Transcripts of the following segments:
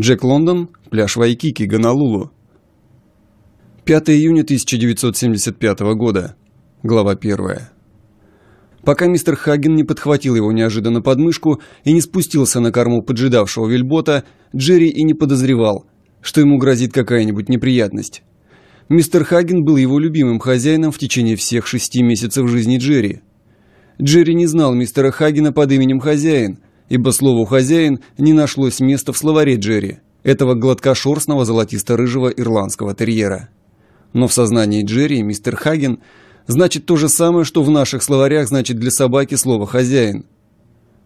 Джек Лондон, пляж Вайкики, Гонолулу. 5 июня 1975 года. Глава 1. Пока мистер Хаген не подхватил его неожиданно под мышку и не спустился на корму поджидавшего вельбота, Джерри и не подозревал, что ему грозит какая-нибудь неприятность. Мистер Хаген был его любимым хозяином в течение всех шести месяцев жизни Джерри. Джерри не знал мистера Хагена под именем «Хозяин», ибо слову «хозяин» не нашлось места в словаре Джерри, этого гладкошерстного золотисто-рыжего ирландского терьера. Но в сознании Джерри мистер Хаген значит то же самое, что в наших словарях значит для собаки слово «хозяин».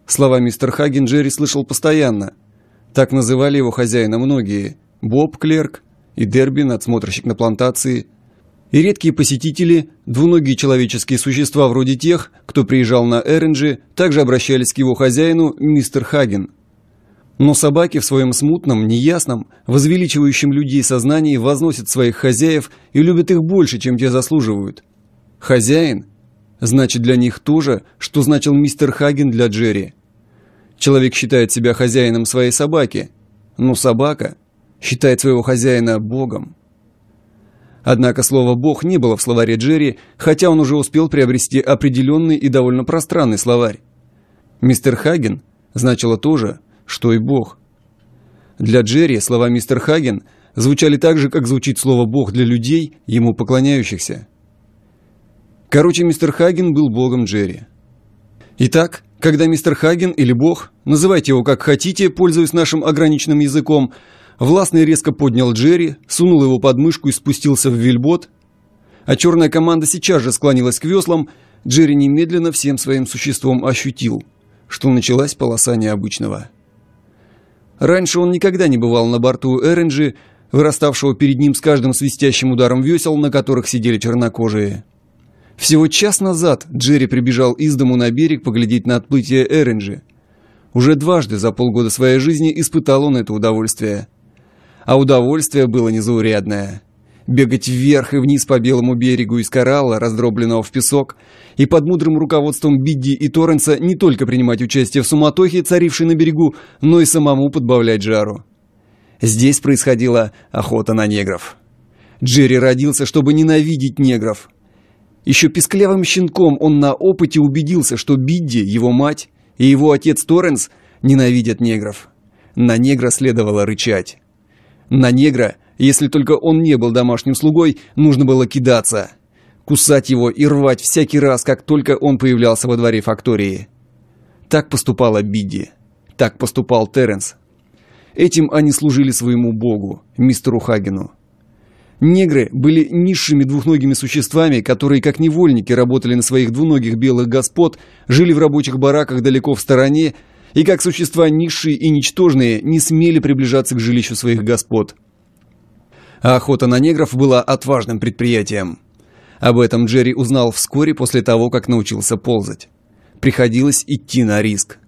Слова мистер Хаген Джерри слышал постоянно. Так называли его хозяина многие – Боб Клерк и Дерби, надсмотрщик на плантации – и редкие посетители, двуногие человеческие существа вроде тех, кто приезжал на Эренджи, также обращались к его хозяину, мистер Хаген. Но собаки в своем смутном, неясном, возвеличивающем людей сознании возносят своих хозяев и любят их больше, чем те заслуживают. Хозяин – значит для них то же, что значил мистер Хаген для Джерри. Человек считает себя хозяином своей собаки, но собака считает своего хозяина богом. Однако слово «бог» не было в словаре Джерри, хотя он уже успел приобрести определенный и довольно пространный словарь. «Мистер Хаген» значило то же, что и «бог». Для Джерри слова «мистер Хаген» звучали так же, как звучит слово «бог» для людей, ему поклоняющихся. Короче, мистер Хаген был богом Джерри. Итак, когда мистер Хаген или бог, называйте его как хотите, пользуясь нашим ограниченным языком – Властный резко поднял Джерри, сунул его под мышку и спустился в вельбот, а черная команда сейчас же склонилась к веслам, Джерри немедленно всем своим существом ощутил, что началась полоса необычного. Раньше он никогда не бывал на борту Эренджи, выраставшего перед ним с каждым свистящим ударом весел, на которых сидели чернокожие. Всего час назад Джерри прибежал из дому на берег поглядеть на отплытие Эренджи. Уже дважды за полгода своей жизни испытал он это удовольствие – а удовольствие было незаурядное. Бегать вверх и вниз по белому берегу из коралла, раздробленного в песок, и под мудрым руководством Бидди и Торренса не только принимать участие в суматохе, царившей на берегу, но и самому подбавлять жару. Здесь происходила охота на негров. Джерри родился, чтобы ненавидеть негров. Еще песклявым щенком он на опыте убедился, что Бидди, его мать и его отец Торренс ненавидят негров. На негра следовало рычать. На негра, если только он не был домашним слугой, нужно было кидаться. Кусать его и рвать всякий раз, как только он появлялся во дворе фактории. Так поступала Бидди. Так поступал Терренс. Этим они служили своему богу, мистеру Хагену. Негры были низшими двухногими существами, которые, как невольники, работали на своих двуногих белых господ, жили в рабочих бараках далеко в стороне и как существа низшие и ничтожные не смели приближаться к жилищу своих господ. А охота на негров была отважным предприятием. Об этом Джерри узнал вскоре после того, как научился ползать. Приходилось идти на риск.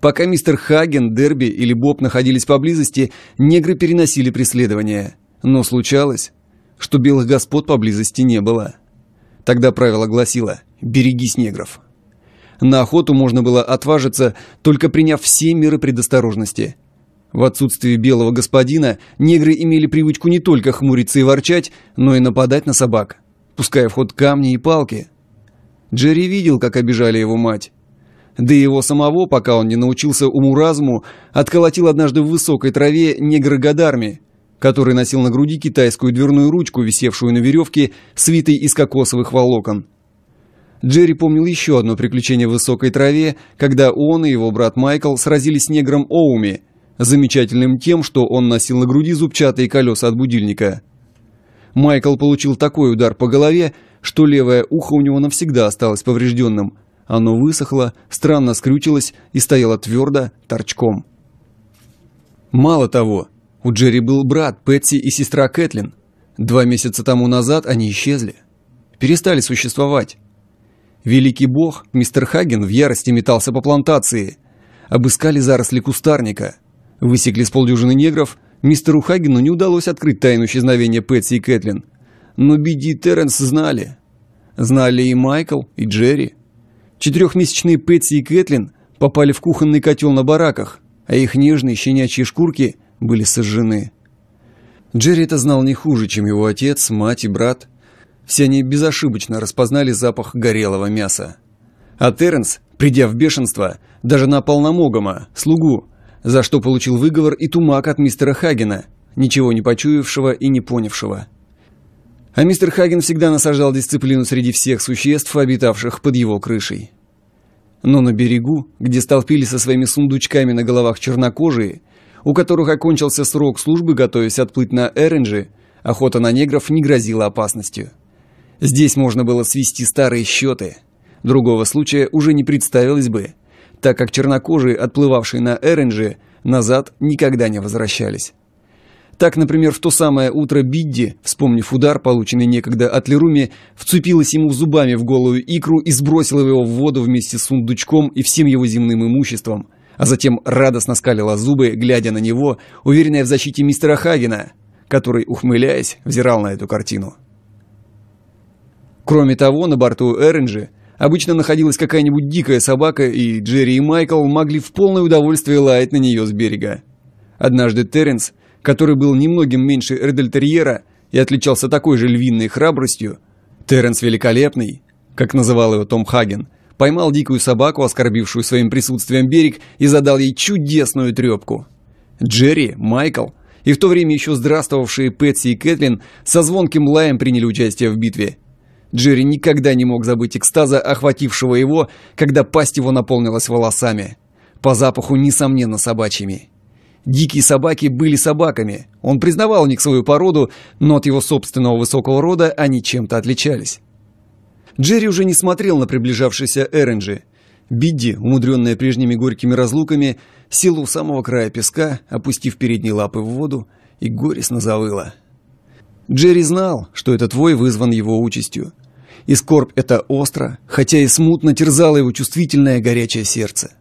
Пока мистер Хаген, Дерби или Боб находились поблизости, негры переносили преследование. Но случалось, что белых господ поблизости не было. Тогда правило гласило «берегись негров» на охоту можно было отважиться, только приняв все меры предосторожности. В отсутствие белого господина негры имели привычку не только хмуриться и ворчать, но и нападать на собак, пуская в ход камни и палки. Джерри видел, как обижали его мать. Да и его самого, пока он не научился уму-разуму, отколотил однажды в высокой траве негр Гадарми, который носил на груди китайскую дверную ручку, висевшую на веревке, свитой из кокосовых волокон. Джерри помнил еще одно приключение в высокой траве, когда он и его брат Майкл сразились с негром Оуми, замечательным тем, что он носил на груди зубчатые колеса от будильника. Майкл получил такой удар по голове, что левое ухо у него навсегда осталось поврежденным. Оно высохло, странно скрючилось и стояло твердо, торчком. Мало того, у Джерри был брат Пэтси и сестра Кэтлин. Два месяца тому назад они исчезли. Перестали существовать. Великий бог, мистер Хаген в ярости метался по плантации. Обыскали заросли кустарника. Высекли с полдюжины негров. Мистеру Хагену не удалось открыть тайну исчезновения Пэтси и Кэтлин. Но Биди и Терренс знали. Знали и Майкл, и Джерри. Четырехмесячные Пэтси и Кэтлин попали в кухонный котел на бараках, а их нежные щенячьи шкурки были сожжены. Джерри это знал не хуже, чем его отец, мать и брат все они безошибочно распознали запах горелого мяса. А Терренс, придя в бешенство, даже напал на Могома, слугу, за что получил выговор и тумак от мистера Хагена, ничего не почуявшего и не понявшего. А мистер Хаген всегда насаждал дисциплину среди всех существ, обитавших под его крышей. Но на берегу, где столпились со своими сундучками на головах чернокожие, у которых окончился срок службы, готовясь отплыть на Эренджи, охота на негров не грозила опасностью. Здесь можно было свести старые счеты. Другого случая уже не представилось бы, так как чернокожие, отплывавшие на Эренджи, назад никогда не возвращались. Так, например, в то самое утро Бидди, вспомнив удар, полученный некогда от Леруми, вцепилась ему зубами в голую икру и сбросила его в воду вместе с сундучком и всем его земным имуществом, а затем радостно скалила зубы, глядя на него, уверенная в защите мистера Хагена, который, ухмыляясь, взирал на эту картину. Кроме того, на борту Эренджи обычно находилась какая-нибудь дикая собака, и Джерри и Майкл могли в полное удовольствие лаять на нее с берега. Однажды Терренс, который был немногим меньше Эрдельтерьера и отличался такой же львиной храбростью, Терренс Великолепный, как называл его Том Хаген, поймал дикую собаку, оскорбившую своим присутствием берег, и задал ей чудесную трепку. Джерри, Майкл и в то время еще здравствовавшие Пэтси и Кэтлин со звонким лаем приняли участие в битве – Джерри никогда не мог забыть экстаза, охватившего его, когда пасть его наполнилась волосами. По запаху, несомненно, собачьими. Дикие собаки были собаками. Он признавал у них свою породу, но от его собственного высокого рода они чем-то отличались. Джерри уже не смотрел на приближавшийся Эренджи. Бидди, умудренная прежними горькими разлуками, села у самого края песка, опустив передние лапы в воду, и горестно завыла – Джерри знал, что этот вой вызван его участью. И скорбь эта остро, хотя и смутно терзала его чувствительное горячее сердце.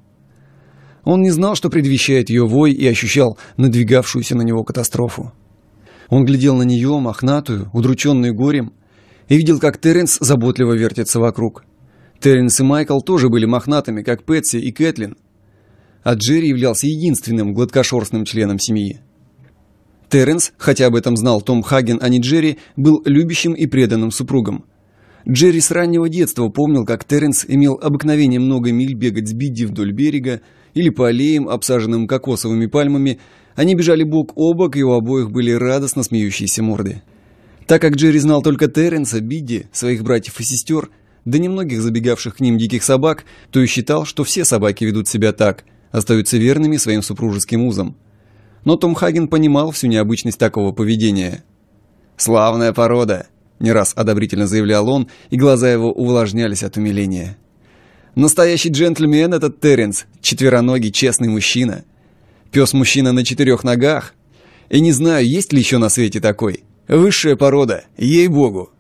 Он не знал, что предвещает ее вой, и ощущал надвигавшуюся на него катастрофу. Он глядел на нее, мохнатую, удрученную горем, и видел, как Терренс заботливо вертится вокруг. Терренс и Майкл тоже были мохнатыми, как Пэтси и Кэтлин, а Джерри являлся единственным гладкошерстным членом семьи. Терренс, хотя об этом знал Том Хаген, а не Джерри, был любящим и преданным супругом. Джерри с раннего детства помнил, как Терренс имел обыкновение много миль бегать с Бидди вдоль берега или по аллеям, обсаженным кокосовыми пальмами. Они бежали бок о бок, и у обоих были радостно смеющиеся морды. Так как Джерри знал только Терренса, Бидди, своих братьев и сестер, да немногих забегавших к ним диких собак, то и считал, что все собаки ведут себя так, остаются верными своим супружеским узам но Том Хаген понимал всю необычность такого поведения. «Славная порода», — не раз одобрительно заявлял он, и глаза его увлажнялись от умиления. «Настоящий джентльмен этот Терренс, четвероногий честный мужчина. Пес-мужчина на четырех ногах. И не знаю, есть ли еще на свете такой. Высшая порода, ей-богу.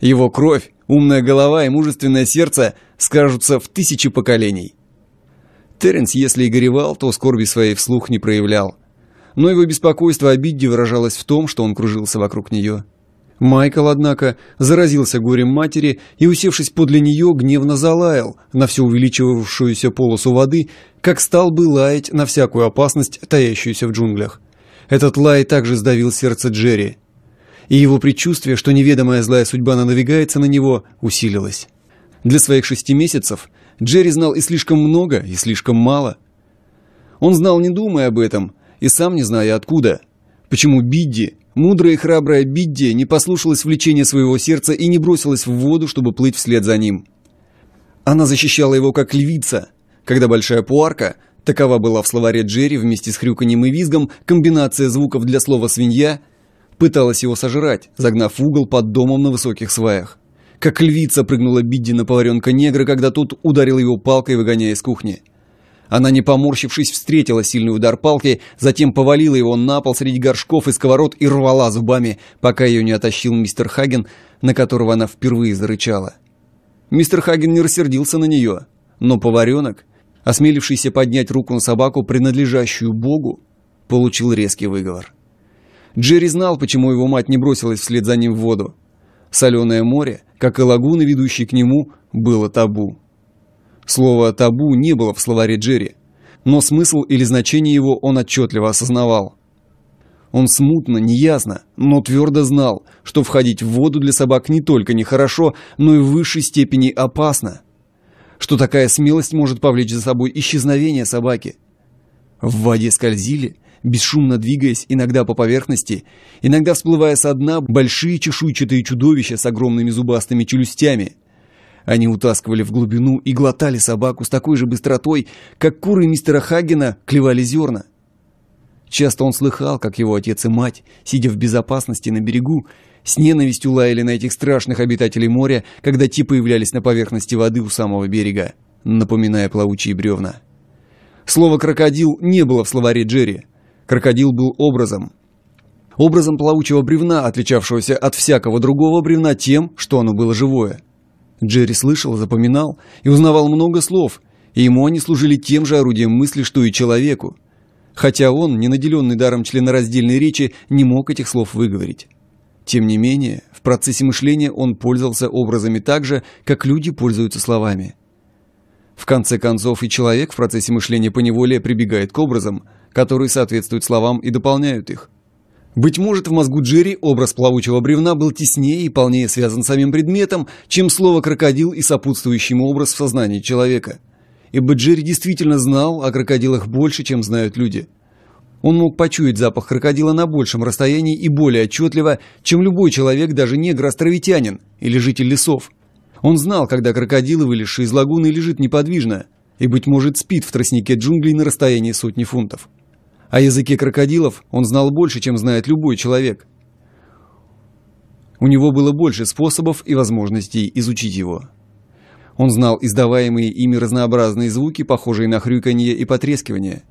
Его кровь, умная голова и мужественное сердце скажутся в тысячи поколений». Терренс, если и горевал, то скорби своей вслух не проявлял но его беспокойство о выражалось в том, что он кружился вокруг нее. Майкл, однако, заразился горем матери и, усевшись подле нее, гневно залаял на всю увеличивавшуюся полосу воды, как стал бы лаять на всякую опасность, таящуюся в джунглях. Этот лай также сдавил сердце Джерри, и его предчувствие, что неведомая злая судьба надвигается на него, усилилось. Для своих шести месяцев Джерри знал и слишком много, и слишком мало. Он знал, не думая об этом, и сам не зная откуда. Почему Бидди, мудрая и храбрая Бидди, не послушалась влечения своего сердца и не бросилась в воду, чтобы плыть вслед за ним? Она защищала его как львица, когда большая пуарка, такова была в словаре Джерри вместе с хрюканьем и визгом, комбинация звуков для слова «свинья», пыталась его сожрать, загнав в угол под домом на высоких сваях. Как львица прыгнула Бидди на поваренка негра, когда тот ударил его палкой, выгоняя из кухни. Она, не поморщившись, встретила сильный удар палки, затем повалила его на пол среди горшков и сковород и рвала зубами, пока ее не оттащил мистер Хаген, на которого она впервые зарычала. Мистер Хаген не рассердился на нее, но поваренок, осмелившийся поднять руку на собаку, принадлежащую Богу, получил резкий выговор. Джерри знал, почему его мать не бросилась вслед за ним в воду. Соленое море, как и лагуны, ведущие к нему, было табу. Слово «табу» не было в словаре Джерри, но смысл или значение его он отчетливо осознавал. Он смутно, неясно, но твердо знал, что входить в воду для собак не только нехорошо, но и в высшей степени опасно. Что такая смелость может повлечь за собой исчезновение собаки. В воде скользили, бесшумно двигаясь иногда по поверхности, иногда всплывая со дна большие чешуйчатые чудовища с огромными зубастыми челюстями – они утаскивали в глубину и глотали собаку с такой же быстротой, как куры мистера Хагена клевали зерна. Часто он слыхал, как его отец и мать, сидя в безопасности на берегу, с ненавистью лаяли на этих страшных обитателей моря, когда те появлялись на поверхности воды у самого берега, напоминая плавучие бревна. Слово «крокодил» не было в словаре Джерри. Крокодил был образом. Образом плавучего бревна, отличавшегося от всякого другого бревна тем, что оно было живое. Джерри слышал, запоминал и узнавал много слов, и ему они служили тем же орудием мысли, что и человеку. Хотя он, не наделенный даром членораздельной речи, не мог этих слов выговорить. Тем не менее, в процессе мышления он пользовался образами так же, как люди пользуются словами. В конце концов, и человек в процессе мышления поневоле прибегает к образам, которые соответствуют словам и дополняют их. Быть может, в мозгу Джерри образ плавучего бревна был теснее и полнее связан с самим предметом, чем слово «крокодил» и сопутствующий ему образ в сознании человека. Ибо Джерри действительно знал о крокодилах больше, чем знают люди. Он мог почуять запах крокодила на большем расстоянии и более отчетливо, чем любой человек, даже негр-островитянин или житель лесов. Он знал, когда крокодил, вылезший из лагуны, лежит неподвижно и, быть может, спит в тростнике джунглей на расстоянии сотни фунтов. О языке крокодилов он знал больше, чем знает любой человек. У него было больше способов и возможностей изучить его. Он знал издаваемые ими разнообразные звуки, похожие на хрюканье и потрескивание.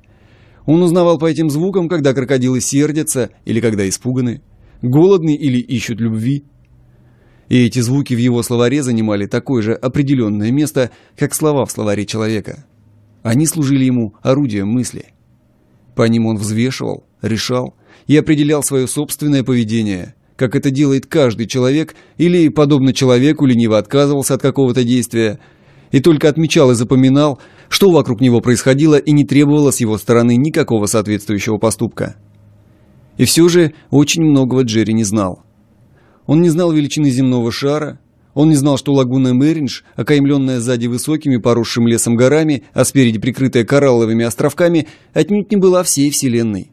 Он узнавал по этим звукам, когда крокодилы сердятся или когда испуганы, голодны или ищут любви. И эти звуки в его словаре занимали такое же определенное место, как слова в словаре человека. Они служили ему орудием мысли – по ним он взвешивал, решал и определял свое собственное поведение, как это делает каждый человек или, подобно человеку, лениво отказывался от какого-то действия и только отмечал и запоминал, что вокруг него происходило и не требовало с его стороны никакого соответствующего поступка. И все же очень многого Джерри не знал. Он не знал величины земного шара, он не знал, что лагуна Мэринж, окаймленная сзади высокими поросшим лесом горами, а спереди прикрытая коралловыми островками, отнюдь не была всей Вселенной.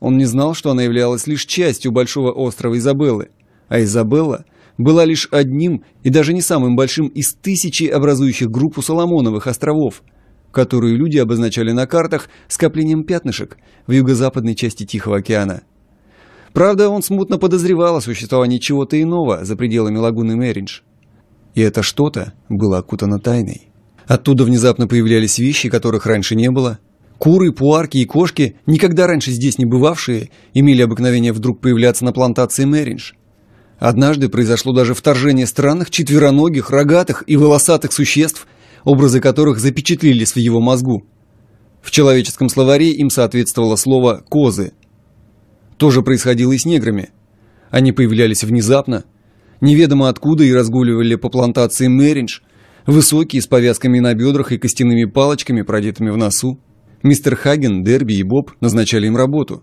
Он не знал, что она являлась лишь частью большого острова Изабеллы, а Изабелла была лишь одним и даже не самым большим из тысячи образующих группу Соломоновых островов, которые люди обозначали на картах скоплением пятнышек в юго-западной части Тихого океана. Правда, он смутно подозревал о существовании чего-то иного за пределами лагуны Мэридж и это что-то было окутано тайной. Оттуда внезапно появлялись вещи, которых раньше не было. Куры, пуарки и кошки, никогда раньше здесь не бывавшие, имели обыкновение вдруг появляться на плантации Мэринж. Однажды произошло даже вторжение странных четвероногих, рогатых и волосатых существ, образы которых запечатлелись в его мозгу. В человеческом словаре им соответствовало слово «козы». То же происходило и с неграми. Они появлялись внезапно – неведомо откуда и разгуливали по плантации Мэринж, высокие, с повязками на бедрах и костяными палочками, продетыми в носу. Мистер Хаген, Дерби и Боб назначали им работу.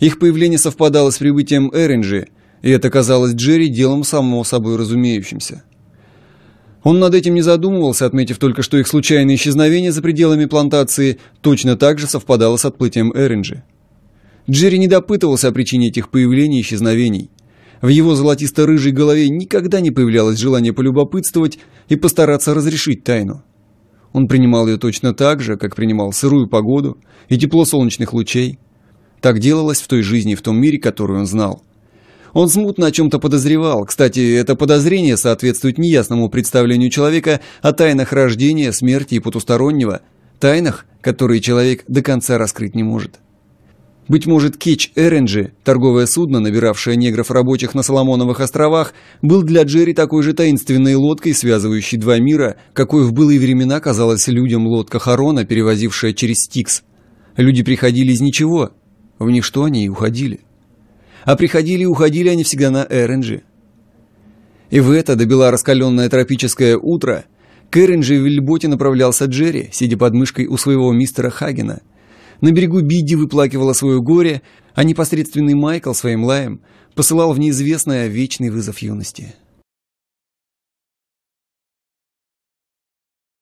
Их появление совпадало с прибытием Эринджи, и это казалось Джерри делом самого собой разумеющимся. Он над этим не задумывался, отметив только, что их случайное исчезновение за пределами плантации точно так же совпадало с отплытием Эринджи. Джерри не допытывался о причине этих появлений и исчезновений – в его золотисто-рыжей голове никогда не появлялось желание полюбопытствовать и постараться разрешить тайну. Он принимал ее точно так же, как принимал сырую погоду и тепло солнечных лучей. Так делалось в той жизни в том мире, которую он знал. Он смутно о чем-то подозревал. Кстати, это подозрение соответствует неясному представлению человека о тайнах рождения, смерти и потустороннего, тайнах, которые человек до конца раскрыть не может. Быть может, кетч Эренджи, торговое судно, набиравшее негров-рабочих на Соломоновых островах, был для Джерри такой же таинственной лодкой, связывающей два мира, какой в былые времена казалась людям лодка Харона, перевозившая через Стикс. Люди приходили из ничего, в ничто они и уходили. А приходили и уходили они всегда на Эренджи. И в это добила раскаленное тропическое утро – к Эренджи в Вильботе направлялся Джерри, сидя под мышкой у своего мистера Хагена – на берегу Бидди выплакивала свое горе, а непосредственный Майкл своим лаем посылал в неизвестное вечный вызов юности.